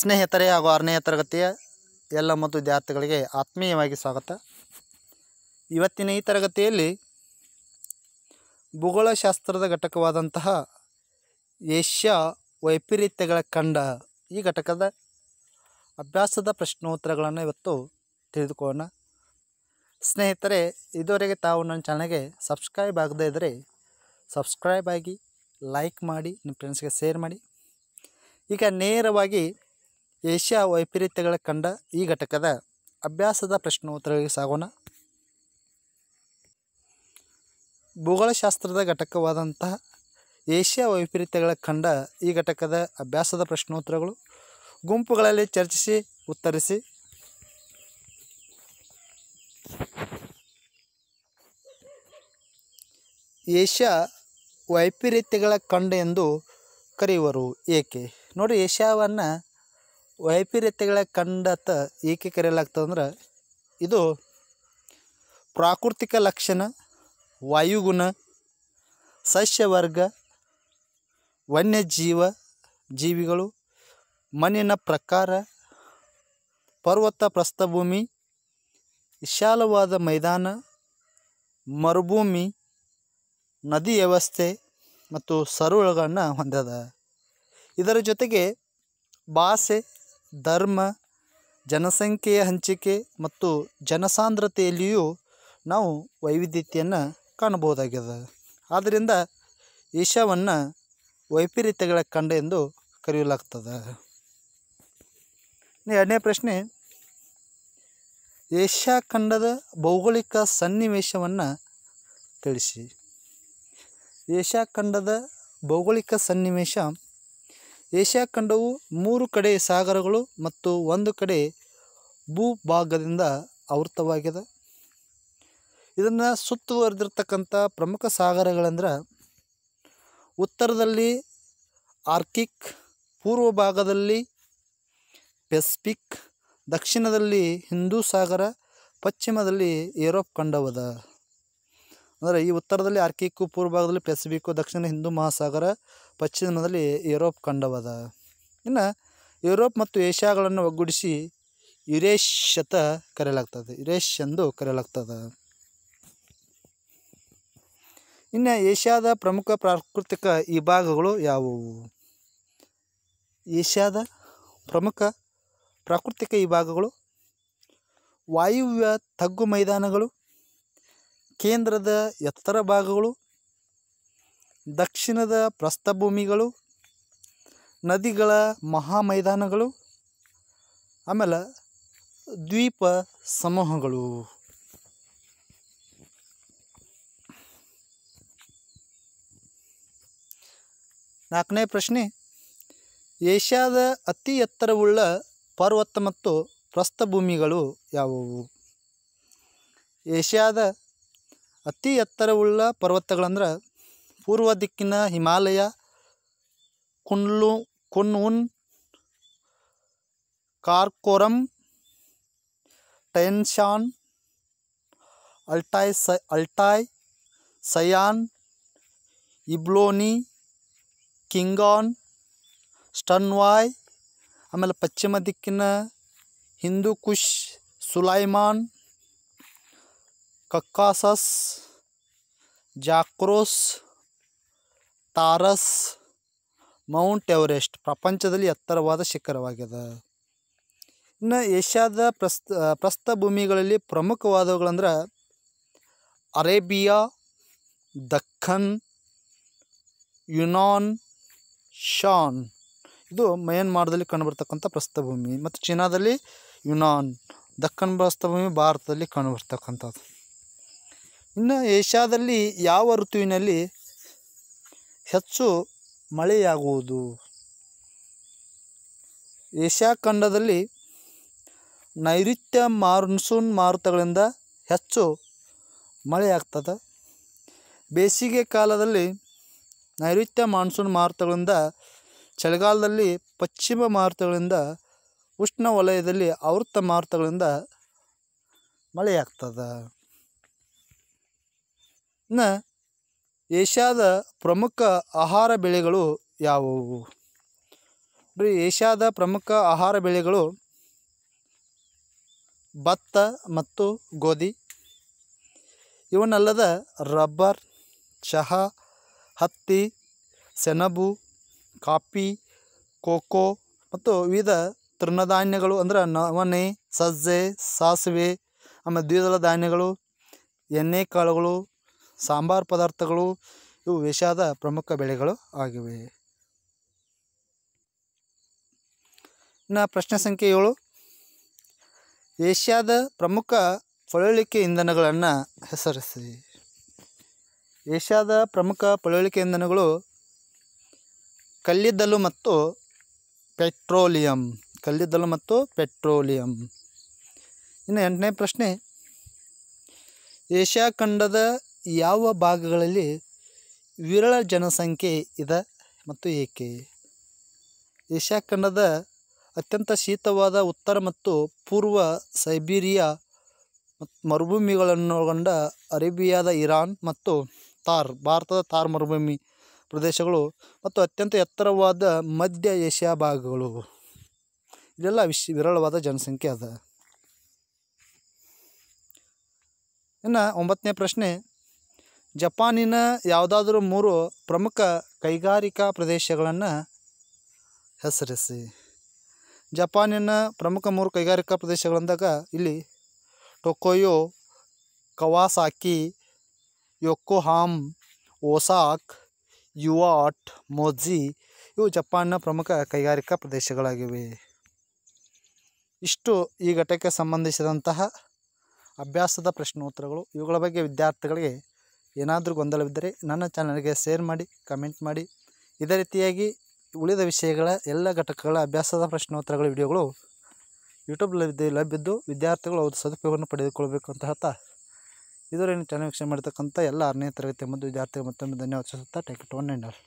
ಸ್ನೇಹಿತರೆ ಹಾಗೂ ಆರನೇ ತರಗತಿಯ ಎಲ್ಲ ಮತ್ತು ವಿದ್ಯಾರ್ಥಿಗಳಿಗೆ ಆತ್ಮೀಯವಾಗಿ ಸ್ವಾಗತ ಇವತ್ತಿನ ಈ ತರಗತಿಯಲ್ಲಿ ಭೂಗೋಳಶಾಸ್ತ್ರದ ಘಟಕವಾದಂತಹ ಏಷ್ಯಾ ವೈಪರೀತ್ಯಗಳ ಕಂಡ ಈ ಘಟಕದ ಅಭ್ಯಾಸದ ಪ್ರಶ್ನೋತ್ತರಗಳನ್ನು ಇವತ್ತು ತಿಳಿದುಕೊಳ್ಳೋಣ ಸ್ನೇಹಿತರೆ ಇದುವರೆಗೆ ತಾವು ನನ್ನ ಚಾನಲ್ಗೆ ಸಬ್ಸ್ಕ್ರೈಬ್ ಆಗದೇ ಇದ್ದರೆ ಸಬ್ಸ್ಕ್ರೈಬ್ ಆಗಿ ಲೈಕ್ ಮಾಡಿ ನಿಮ್ಮ ಫ್ರೆಂಡ್ಸ್ಗೆ ಶೇರ್ ಮಾಡಿ ಈಗ ನೇರವಾಗಿ ಏಷ್ಯಾ ವೈಪರೀತ್ಯಗಳ ಕಂಡ ಈ ಘಟಕದ ಅಭ್ಯಾಸದ ಪ್ರಶ್ನೋತ್ತರಗಳಿಗೆ ಸಾಗೋಣ ಭೂಗೋಳಶಾಸ್ತ್ರದ ಘಟಕವಾದಂತಹ ಏಷ್ಯಾ ವೈಪರೀತ್ಯಗಳ ಕಂಡ ಈ ಘಟಕದ ಅಭ್ಯಾಸದ ಪ್ರಶ್ನೋತ್ತರಗಳು ಗುಂಪುಗಳಲ್ಲಿ ಚರ್ಚಿಸಿ ಉತ್ತರಿಸಿ ಏಷ್ಯಾ ವೈಪರೀತ್ಯಗಳ ಕಂಡ ಎಂದು ಕರೆಯುವರು ಏಕೆ ನೋಡಿ ಏಷ್ಯಾವನ್ನು ವೈಪರೀತ್ಯಗಳ ಕಂಡತ ಏಕೆ ಕರೆಯಲಾಗ್ತದಂದ್ರೆ ಇದು ಪ್ರಾಕೃತಿಕ ಲಕ್ಷಣ ವಾಯುಗುಣ ಸಸ್ಯವರ್ಗ ವನ್ಯಜೀವ ಜೀವಿಗಳು ಮಣ್ಣಿನ ಪ್ರಕಾರ ಪರ್ವತ ಪ್ರಸ್ಥಭೂಮಿ ವಿಶಾಲವಾದ ಮೈದಾನ ಮರುಭೂಮಿ ನದಿ ವ್ಯವಸ್ಥೆ ಮತ್ತು ಸರೋವರಗಳನ್ನು ಹೊಂದದ ಇದರ ಜೊತೆಗೆ ಭಾಷೆ ಧರ್ಮ ಜನಸಂಖ್ಯೆಯ ಹಂಚಿಕೆ ಮತ್ತು ಜನಸಾಂದ್ರತೆಯಲ್ಲಿಯೂ ನಾವು ವೈವಿಧ್ಯತೆಯನ್ನು ಕಾಣಬಹುದಾಗಿದೆ ಆದ್ದರಿಂದ ಏಷ್ಯಾವನ್ನು ವೈಪರೀತ್ಯಗಳ ಖಂಡ ಎಂದು ಕರೆಯಲಾಗ್ತದೆ ಎರಡನೇ ಪ್ರಶ್ನೆ ಏಷ್ಯಾ ಖಂಡದ ಭೌಗೋಳಿಕ ಸನ್ನಿವೇಶವನ್ನು ತಿಳಿಸಿ ಏಷ್ಯಾ ಖಂಡದ ಭೌಗೋಳಿಕ ಸನ್ನಿವೇಶ ಏಷ್ಯಾ ಖಂಡವು ಮೂರು ಕಡೆ ಸಾಗರಗಳು ಮತ್ತು ಒಂದು ಕಡೆ ಭೂಭಾಗದಿಂದ ಆವೃತವಾಗಿದೆ ಇದನ್ನು ಸುತ್ತುವರೆದಿರ್ತಕ್ಕಂಥ ಪ್ರಮುಖ ಸಾಗರಗಳೆಂದರೆ ಉತ್ತರದಲ್ಲಿ ಆರ್ಕಿಕ್ ಪೂರ್ವ ಭಾಗದಲ್ಲಿ ಪೆಸಿಫಿಕ್ ದಕ್ಷಿಣದಲ್ಲಿ ಹಿಂದೂ ಸಾಗರ ಪಶ್ಚಿಮದಲ್ಲಿ ಯುರೋಪ್ ಖಂಡವದ ಅಂದರೆ ಈ ಉತ್ತರದಲ್ಲಿ ಆರ್ಕಿಕ್ಕು ಪೂರ್ವ ಭಾಗದಲ್ಲಿ ಪೆಸಿಫಿಕ್ಕು ದಕ್ಷಿಣ ಹಿಂದೂ ಮಹಾಸಾಗರ ಪಶ್ಚಿಮದಲ್ಲಿ ಯುರೋಪ್ ಖಂಡವದ ಇನ್ನು ಯುರೋಪ್ ಮತ್ತು ಏಷ್ಯಾಗಳನ್ನು ಒಗ್ಗೂಡಿಸಿ ಅಂತ ಕರೆಯಲಾಗ್ತದೆ ಯುರೇಶ್ ಎಂದು ಕರೆಯಲಾಗ್ತದೆ ಇನ್ನು ಏಷ್ಯಾದ ಪ್ರಮುಖ ಪ್ರಾಕೃತಿಕ ಈ ಭಾಗಗಳು ಯಾವುವು ಏಷ್ಯಾದ ಪ್ರಮುಖ ಪ್ರಾಕೃತಿಕ ಈ ಭಾಗಗಳು ವಾಯುವ್ಯ ತಗ್ಗು ಮೈದಾನಗಳು ಕೇಂದ್ರದ ಎತ್ತರ ಭಾಗಗಳು ದಕ್ಷಿಣದ ಪ್ರಸ್ಥಭೂಮಿಗಳು ನದಿಗಳ ಮಹಾಮೈದಾನಗಳು ಆಮೇಲೆ ದ್ವೀಪ ಸಮೂಹಗಳು ನಾಲ್ಕನೇ ಪ್ರಶ್ನೆ ಏಷ್ಯಾದ ಅತಿ ಎತ್ತರವುಳ್ಳ ಪರ್ವತ ಮತ್ತು ಪ್ರಸ್ಥಭೂಮಿಗಳು ಯಾವುವು ಏಷ್ಯಾದ ಅತಿ ಎತ್ತರವುಳ್ಳ ಪರ್ವತಗಳಂದ್ರೆ पूर्व दिखना हिमालय कुन्न कॉर्कोरम टेन्शा अल्टाई अल्टाई सयान इब्लोनी किंगान स्टनवाय आम पश्चिम दिखना हिंदू कुश सुलाइमा कक्कास जाक्रोस ತಾರಸ್ ಮೌಂಟ್ ಎವರೆಸ್ಟ್ ಪ್ರಪಂಚದಲ್ಲಿ ಎತ್ತರವಾದ ಶಿಖರವಾಗಿದೆ ಇನ್ನು ಏಷ್ಯಾದ ಪ್ರಸ್ತ ಭೂಮಿಗಳಲ್ಲಿ ಪ್ರಮುಖವಾದವುಗಳಂದ್ರೆ ಅರೇಬಿಯಾ ದಖನ್ ಯುನಾನ್ ಶಾನ್ ಇದು ಮಯನ್ಮಾರ್ದಲ್ಲಿ ಕಂಡುಬರ್ತಕ್ಕಂಥ ಪ್ರಸ್ಥಭೂಮಿ ಮತ್ತು ಚೀನಾದಲ್ಲಿ ಯುನಾನ್ ದಕ್ಕನ್ ಪ್ರಸ್ಥಭೂಮಿ ಭಾರತದಲ್ಲಿ ಕಂಡುಬರ್ತಕ್ಕಂಥದ್ದು ಇನ್ನು ಏಷ್ಯಾದಲ್ಲಿ ಯಾವ ಋತುವಿನಲ್ಲಿ ಹೆಚ್ಚು ಮಳೆಯಾಗುವುದು ಏಷ್ಯಾ ಖಂಡದಲ್ಲಿ ನೈಋತ್ಯ ಮಾನ್ಸೂನ್ ಮಾರುತಗಳಿಂದ ಹೆಚ್ಚು ಮಳೆಯಾಗ್ತದೆ ಬೇಸಿಗೆ ಕಾಲದಲ್ಲಿ ನೈಋತ್ಯ ಮಾನ್ಸೂನ್ ಮಾರುತಗಳಿಂದ ಚಳಿಗಾಲದಲ್ಲಿ ಪಶ್ಚಿಮ ಮಾರುತಗಳಿಂದ ಉಷ್ಣ ವಲಯದಲ್ಲಿ ಆವೃತ್ತ ಮಾರುತಗಳಿಂದ ಮಳೆಯಾಗ್ತದೆ ಇನ್ನು ಏಷ್ಯಾದ ಪ್ರಮುಖ ಆಹಾರ ಬೆಳೆಗಳು ಯಾವುವು ರೀ ಏಷ್ಯಾದ ಪ್ರಮುಖ ಆಹಾರ ಬೆಳೆಗಳು ಭತ್ತ ಮತ್ತು ಗೋಧಿ ಇವನ್ನಲ್ಲದ ರಬ್ಬರ್ ಚಹಾ ಹತ್ತಿ ಸೆಣಬು ಕಾಫಿ ಕೋಕೋ ಮತ್ತು ವಿವಿಧ ತೃಣಧಾನ್ಯಗಳು ಅಂದರೆ ನವಣೆ ಸಜ್ಜೆ ಸಾಸಿವೆ ಆಮೇಲೆ ದ್ವಿದಳ ಧಾನ್ಯಗಳು ಎಣ್ಣೆ ಕಾಳುಗಳು ಸಾಂಬಾರು ಪದಾರ್ಥಗಳು ಇವು ಏಷ್ಯಾದ ಪ್ರಮುಖ ಬೆಳೆಗಳು ಆಗಿವೆ ಇನ್ನು ಪ್ರಶ್ನೆ ಸಂಖ್ಯೆ ಏಳು ಏಷ್ಯಾದ ಪ್ರಮುಖ ಪಳವಳಿಕೆ ಇಂಧನಗಳನ್ನು ಹೆಸರಿಸಿ ಏಷ್ಯಾದ ಪ್ರಮುಖ ಪಳವಳಿಕೆ ಇಂಧನಗಳು ಕಲ್ಲಿದ್ದಲು ಮತ್ತು ಪೆಟ್ರೋಲಿಯಂ ಕಲ್ಲಿದ್ದಲು ಮತ್ತು ಪೆಟ್ರೋಲಿಯಂ ಇನ್ನು ಎಂಟನೇ ಪ್ರಶ್ನೆ ಏಷ್ಯಾ ಖಂಡದ ಯಾವ ಭಾಗಗಳಲ್ಲಿ ವಿರಳ ಜನಸಂಖ್ಯೆ ಇದೆ ಮತ್ತು ಏಕೆ ಏಷ್ಯಾ ಖಂಡದ ಅತ್ಯಂತ ಶೀತವಾದ ಉತ್ತರ ಮತ್ತು ಪೂರ್ವ ಸೈಬೀರಿಯಾ ಮರುಭೂಮಿಗಳನ್ನೊಳಗೊಂಡ ಅರೇಬಿಯಾದ ಇರಾನ್ ಮತ್ತು ತಾರ್ ಭಾರತದ ತಾರ್ ಮರುಭೂಮಿ ಪ್ರದೇಶಗಳು ಮತ್ತು ಅತ್ಯಂತ ಎತ್ತರವಾದ ಮಧ್ಯ ಏಷ್ಯಾ ಭಾಗಗಳು ಇದೆಲ್ಲ ವಿಶ್ ವಿರಳವಾದ ಜನಸಂಖ್ಯೆ ಅದ ಇನ್ನು ಒಂಬತ್ತನೇ ಪ್ರಶ್ನೆ ಜಪಾನಿನ ಯಾವುದಾದ್ರೂ ಮೂರು ಪ್ರಮುಖ ಕೈಗಾರಿಕಾ ಪ್ರದೇಶಗಳನ್ನು ಹೆಸರಿಸಿ ಜಪಾನಿನ ಪ್ರಮುಖ ಮೂರು ಕೈಗಾರಿಕಾ ಪ್ರದೇಶಗಳಂದಾಗ ಇಲ್ಲಿ ಟೊಕೊಯೊ ಕವಾಸಾಕಿ ಯೊಕೊಹಾಮ್ ಓಸಾಕ್ ಯುವಾಟ್ ಮೋಜಿ ಇವು ಜಪಾನ್ನ ಪ್ರಮುಖ ಕೈಗಾರಿಕಾ ಪ್ರದೇಶಗಳಾಗಿವೆ ಇಷ್ಟು ಈ ಘಟಕಕ್ಕೆ ಸಂಬಂಧಿಸಿದಂತಹ ಅಭ್ಯಾಸದ ಪ್ರಶ್ನೋತ್ತರಗಳು ಇವುಗಳ ಬಗ್ಗೆ ವಿದ್ಯಾರ್ಥಿಗಳಿಗೆ ಏನಾದರೂ ಗೊಂದಲವಿದ್ದರೆ ನನ್ನ ಚಾನಲ್ಗೆ ಶೇರ್ ಮಾಡಿ ಕಮೆಂಟ್ ಮಾಡಿ ಇದೇ ರೀತಿಯಾಗಿ ಉಳಿದ ವಿಷಯಗಳ ಎಲ್ಲ ಘಟಕಗಳ ಅಭ್ಯಾಸದ ಪ್ರಶ್ನೋತ್ತರಗಳ ವಿಡಿಯೋಗಳು ಯೂಟ್ಯೂಬ್ ಲಭ್ಯ ಲಭ್ಯದ್ದು ವಿದ್ಯಾರ್ಥಿಗಳು ಅವ್ರ ಸದುಪಯೋಗವನ್ನು ಪಡೆದುಕೊಳ್ಬೇಕು ಅಂತ ಹೇಳ್ತಾ ಇದರಲ್ಲಿ ಚಾನಲ್ ವೀಕ್ಷಣೆ ಮಾಡ್ತಕ್ಕಂಥ ಎಲ್ಲ ಆರನೇ ತರಗತಿ ಮತ್ತು ವಿದ್ಯಾರ್ಥಿಗಳು ಮತ್ತೊಮ್ಮೆ ಧನ್ಯವಾದ ಸಲ್ಲಿಸುತ್ತಾ ಯು ಒನ್ ಎಂಡ್ ಆಲ್